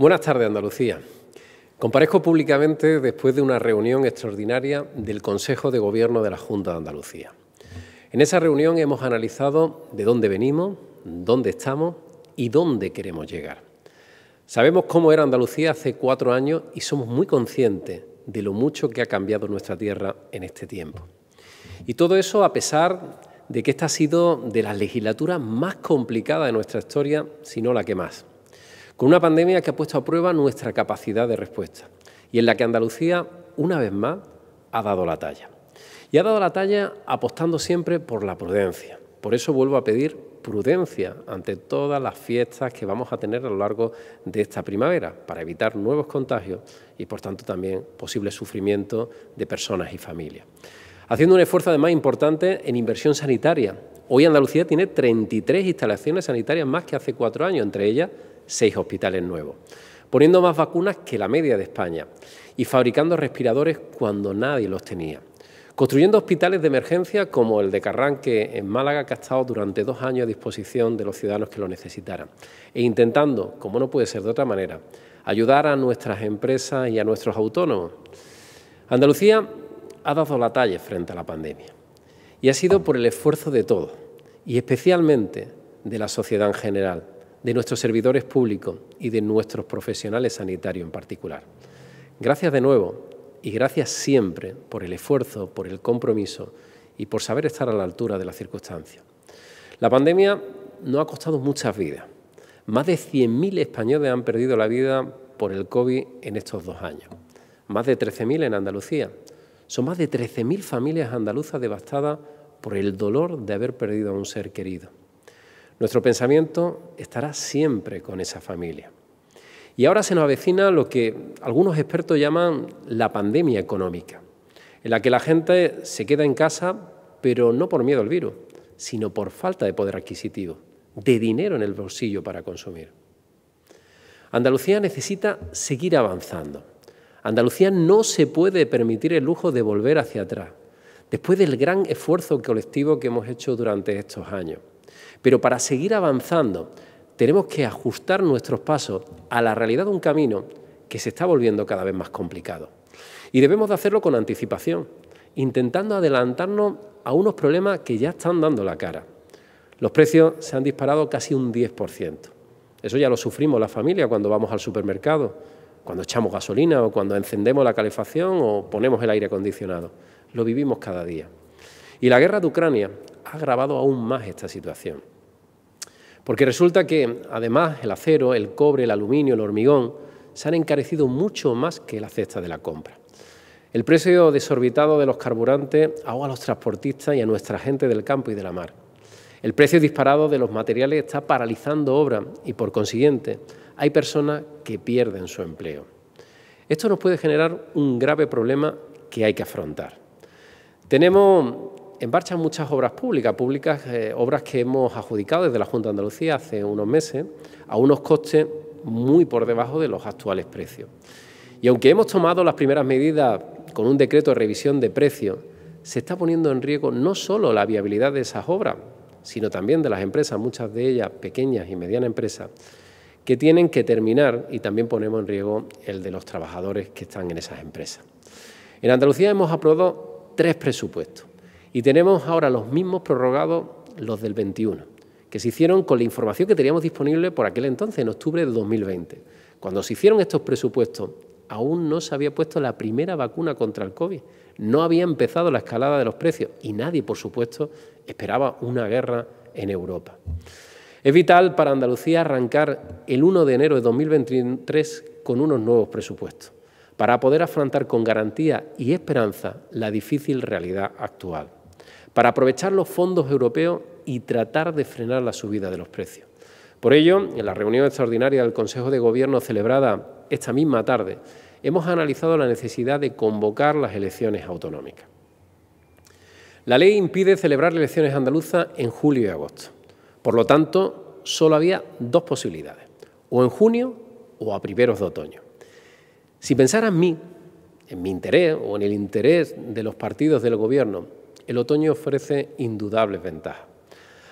Buenas tardes, Andalucía. Comparezco públicamente después de una reunión extraordinaria del Consejo de Gobierno de la Junta de Andalucía. En esa reunión hemos analizado de dónde venimos, dónde estamos y dónde queremos llegar. Sabemos cómo era Andalucía hace cuatro años y somos muy conscientes de lo mucho que ha cambiado nuestra tierra en este tiempo. Y todo eso a pesar de que esta ha sido de las legislaturas más complicadas de nuestra historia, si no la que más con una pandemia que ha puesto a prueba nuestra capacidad de respuesta y en la que Andalucía, una vez más, ha dado la talla. Y ha dado la talla apostando siempre por la prudencia. Por eso vuelvo a pedir prudencia ante todas las fiestas que vamos a tener a lo largo de esta primavera para evitar nuevos contagios y, por tanto, también posible sufrimiento de personas y familias. Haciendo un esfuerzo además importante en inversión sanitaria. Hoy Andalucía tiene 33 instalaciones sanitarias más que hace cuatro años, entre ellas seis hospitales nuevos, poniendo más vacunas que la media de España y fabricando respiradores cuando nadie los tenía, construyendo hospitales de emergencia como el de Carranque en Málaga, que ha estado durante dos años a disposición de los ciudadanos que lo necesitaran, e intentando, como no puede ser de otra manera, ayudar a nuestras empresas y a nuestros autónomos. Andalucía ha dado la talla frente a la pandemia y ha sido por el esfuerzo de todos y especialmente de la sociedad en general, de nuestros servidores públicos y de nuestros profesionales sanitarios en particular. Gracias de nuevo y gracias siempre por el esfuerzo, por el compromiso y por saber estar a la altura de las circunstancias. La pandemia no ha costado muchas vidas. Más de 100.000 españoles han perdido la vida por el COVID en estos dos años. Más de 13.000 en Andalucía. Son más de 13.000 familias andaluzas devastadas por el dolor de haber perdido a un ser querido. Nuestro pensamiento estará siempre con esa familia. Y ahora se nos avecina lo que algunos expertos llaman la pandemia económica, en la que la gente se queda en casa, pero no por miedo al virus, sino por falta de poder adquisitivo, de dinero en el bolsillo para consumir. Andalucía necesita seguir avanzando. Andalucía no se puede permitir el lujo de volver hacia atrás, después del gran esfuerzo colectivo que hemos hecho durante estos años. Pero para seguir avanzando, tenemos que ajustar nuestros pasos a la realidad de un camino que se está volviendo cada vez más complicado. Y debemos de hacerlo con anticipación, intentando adelantarnos a unos problemas que ya están dando la cara. Los precios se han disparado casi un 10%. Eso ya lo sufrimos la familia cuando vamos al supermercado, cuando echamos gasolina o cuando encendemos la calefacción o ponemos el aire acondicionado. Lo vivimos cada día. Y la guerra de Ucrania ha agravado aún más esta situación. Porque resulta que, además, el acero, el cobre, el aluminio, el hormigón, se han encarecido mucho más que la cesta de la compra. El precio desorbitado de los carburantes ahoga a los transportistas y a nuestra gente del campo y de la mar. El precio disparado de los materiales está paralizando obra y, por consiguiente, hay personas que pierden su empleo. Esto nos puede generar un grave problema que hay que afrontar. Tenemos en marcha muchas obras públicas, públicas eh, obras que hemos adjudicado desde la Junta de Andalucía hace unos meses a unos costes muy por debajo de los actuales precios. Y aunque hemos tomado las primeras medidas con un decreto de revisión de precios, se está poniendo en riesgo no solo la viabilidad de esas obras, sino también de las empresas, muchas de ellas pequeñas y medianas empresas, que tienen que terminar y también ponemos en riesgo el de los trabajadores que están en esas empresas. En Andalucía hemos aprobado tres presupuestos. Y tenemos ahora los mismos prorrogados, los del 21, que se hicieron con la información que teníamos disponible por aquel entonces, en octubre de 2020. Cuando se hicieron estos presupuestos, aún no se había puesto la primera vacuna contra el COVID, no había empezado la escalada de los precios y nadie, por supuesto, esperaba una guerra en Europa. Es vital para Andalucía arrancar el 1 de enero de 2023 con unos nuevos presupuestos, para poder afrontar con garantía y esperanza la difícil realidad actual para aprovechar los fondos europeos y tratar de frenar la subida de los precios. Por ello, en la reunión extraordinaria del Consejo de Gobierno celebrada esta misma tarde, hemos analizado la necesidad de convocar las elecciones autonómicas. La ley impide celebrar elecciones andaluzas en julio y agosto. Por lo tanto, solo había dos posibilidades, o en junio o a primeros de otoño. Si pensara en mí, en mi interés o en el interés de los partidos del Gobierno, el otoño ofrece indudables ventajas.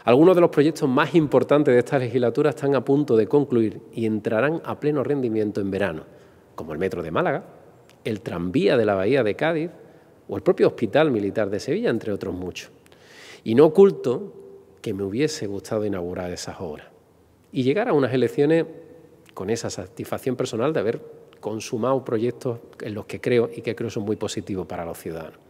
Algunos de los proyectos más importantes de esta legislatura están a punto de concluir y entrarán a pleno rendimiento en verano, como el Metro de Málaga, el tranvía de la Bahía de Cádiz o el propio Hospital Militar de Sevilla, entre otros muchos. Y no oculto que me hubiese gustado inaugurar esas obras y llegar a unas elecciones con esa satisfacción personal de haber consumado proyectos en los que creo y que creo son muy positivos para los ciudadanos.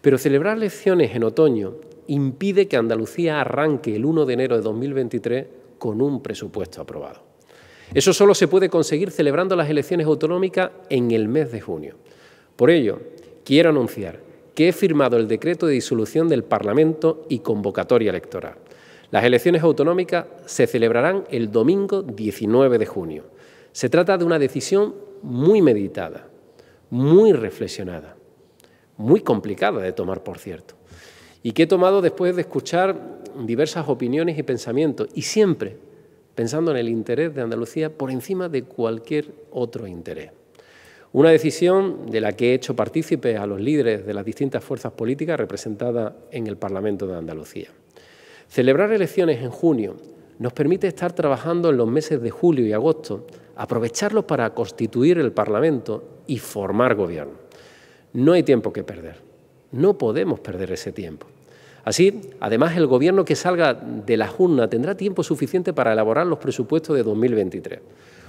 Pero celebrar elecciones en otoño impide que Andalucía arranque el 1 de enero de 2023 con un presupuesto aprobado. Eso solo se puede conseguir celebrando las elecciones autonómicas en el mes de junio. Por ello, quiero anunciar que he firmado el decreto de disolución del Parlamento y convocatoria electoral. Las elecciones autonómicas se celebrarán el domingo 19 de junio. Se trata de una decisión muy meditada, muy reflexionada, muy complicada de tomar, por cierto, y que he tomado después de escuchar diversas opiniones y pensamientos, y siempre pensando en el interés de Andalucía por encima de cualquier otro interés. Una decisión de la que he hecho partícipe a los líderes de las distintas fuerzas políticas representadas en el Parlamento de Andalucía. Celebrar elecciones en junio nos permite estar trabajando en los meses de julio y agosto, aprovecharlos para constituir el Parlamento y formar gobierno. No hay tiempo que perder. No podemos perder ese tiempo. Así, además, el Gobierno que salga de la Junta tendrá tiempo suficiente para elaborar los presupuestos de 2023.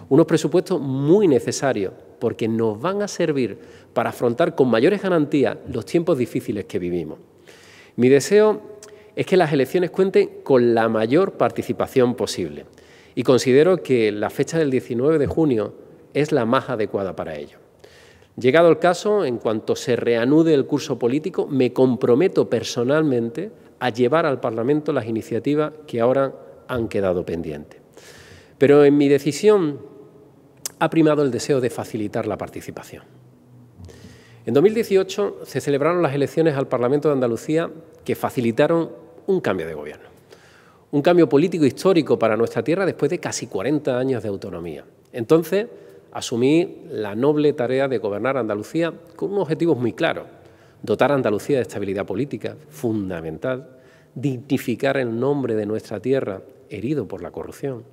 Unos presupuestos muy necesarios, porque nos van a servir para afrontar con mayores garantías los tiempos difíciles que vivimos. Mi deseo es que las elecciones cuenten con la mayor participación posible y considero que la fecha del 19 de junio es la más adecuada para ello. Llegado el caso, en cuanto se reanude el curso político, me comprometo personalmente a llevar al Parlamento las iniciativas que ahora han quedado pendientes. Pero en mi decisión ha primado el deseo de facilitar la participación. En 2018 se celebraron las elecciones al Parlamento de Andalucía que facilitaron un cambio de gobierno, un cambio político histórico para nuestra tierra después de casi 40 años de autonomía. Entonces, asumí la noble tarea de gobernar Andalucía con unos objetivos muy claros. Dotar a Andalucía de estabilidad política, fundamental, dignificar el nombre de nuestra tierra, herido por la corrupción,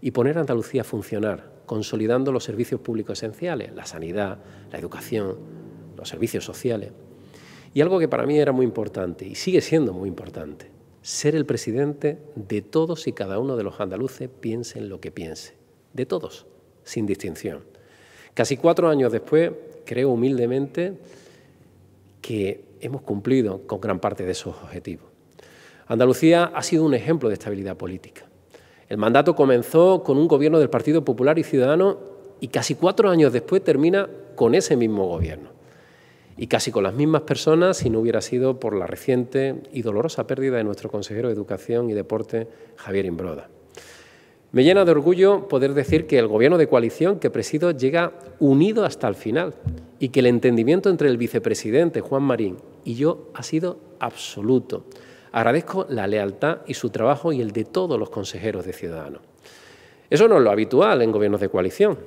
y poner a Andalucía a funcionar, consolidando los servicios públicos esenciales, la sanidad, la educación, los servicios sociales. Y algo que para mí era muy importante, y sigue siendo muy importante, ser el presidente de todos y cada uno de los andaluces, piensen lo que piense, de todos sin distinción. Casi cuatro años después, creo humildemente que hemos cumplido con gran parte de esos objetivos. Andalucía ha sido un ejemplo de estabilidad política. El mandato comenzó con un gobierno del Partido Popular y Ciudadano y casi cuatro años después termina con ese mismo gobierno. Y casi con las mismas personas si no hubiera sido por la reciente y dolorosa pérdida de nuestro consejero de Educación y Deporte, Javier Imbroda. Me llena de orgullo poder decir que el gobierno de coalición que presido llega unido hasta el final y que el entendimiento entre el vicepresidente Juan Marín y yo ha sido absoluto. Agradezco la lealtad y su trabajo y el de todos los consejeros de Ciudadanos. Eso no es lo habitual en gobiernos de coalición.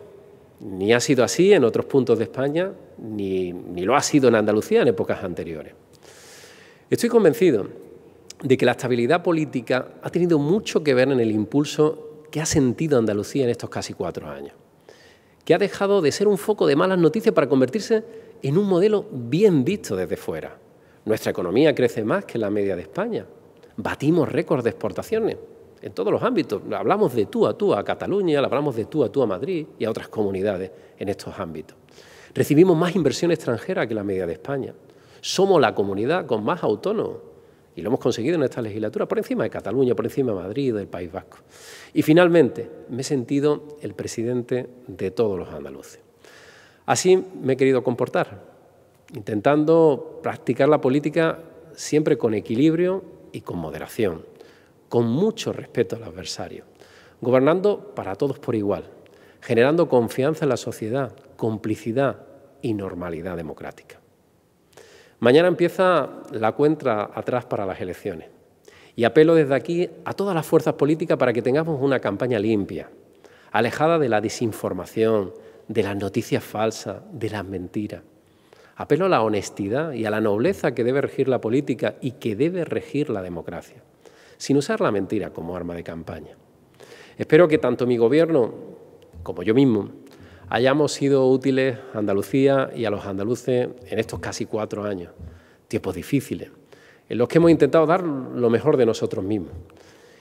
Ni ha sido así en otros puntos de España, ni, ni lo ha sido en Andalucía en épocas anteriores. Estoy convencido de que la estabilidad política ha tenido mucho que ver en el impulso ¿Qué ha sentido Andalucía en estos casi cuatro años, que ha dejado de ser un foco de malas noticias para convertirse en un modelo bien visto desde fuera. Nuestra economía crece más que la media de España. Batimos récords de exportaciones en todos los ámbitos. Hablamos de tú a tú a Cataluña, hablamos de tú a tú a Madrid y a otras comunidades en estos ámbitos. Recibimos más inversión extranjera que la media de España. Somos la comunidad con más autónomos y lo hemos conseguido en esta legislatura, por encima de Cataluña, por encima de Madrid, del País Vasco. Y finalmente, me he sentido el presidente de todos los andaluces. Así me he querido comportar, intentando practicar la política siempre con equilibrio y con moderación, con mucho respeto al adversario, gobernando para todos por igual, generando confianza en la sociedad, complicidad y normalidad democrática. Mañana empieza la cuenta atrás para las elecciones. Y apelo desde aquí a todas las fuerzas políticas para que tengamos una campaña limpia, alejada de la desinformación, de las noticias falsas, de las mentiras. Apelo a la honestidad y a la nobleza que debe regir la política y que debe regir la democracia, sin usar la mentira como arma de campaña. Espero que tanto mi gobierno como yo mismo hayamos sido útiles a Andalucía y a los andaluces en estos casi cuatro años, tiempos difíciles, en los que hemos intentado dar lo mejor de nosotros mismos.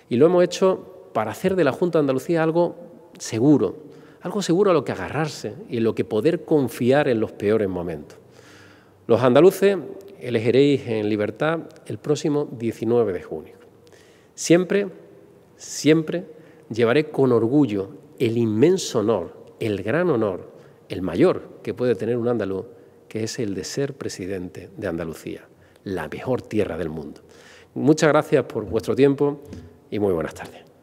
Y lo hemos hecho para hacer de la Junta de Andalucía algo seguro, algo seguro a lo que agarrarse y en lo que poder confiar en los peores momentos. Los andaluces elegiréis en libertad el próximo 19 de junio. Siempre, siempre llevaré con orgullo el inmenso honor el gran honor, el mayor que puede tener un andaluz, que es el de ser presidente de Andalucía, la mejor tierra del mundo. Muchas gracias por vuestro tiempo y muy buenas tardes.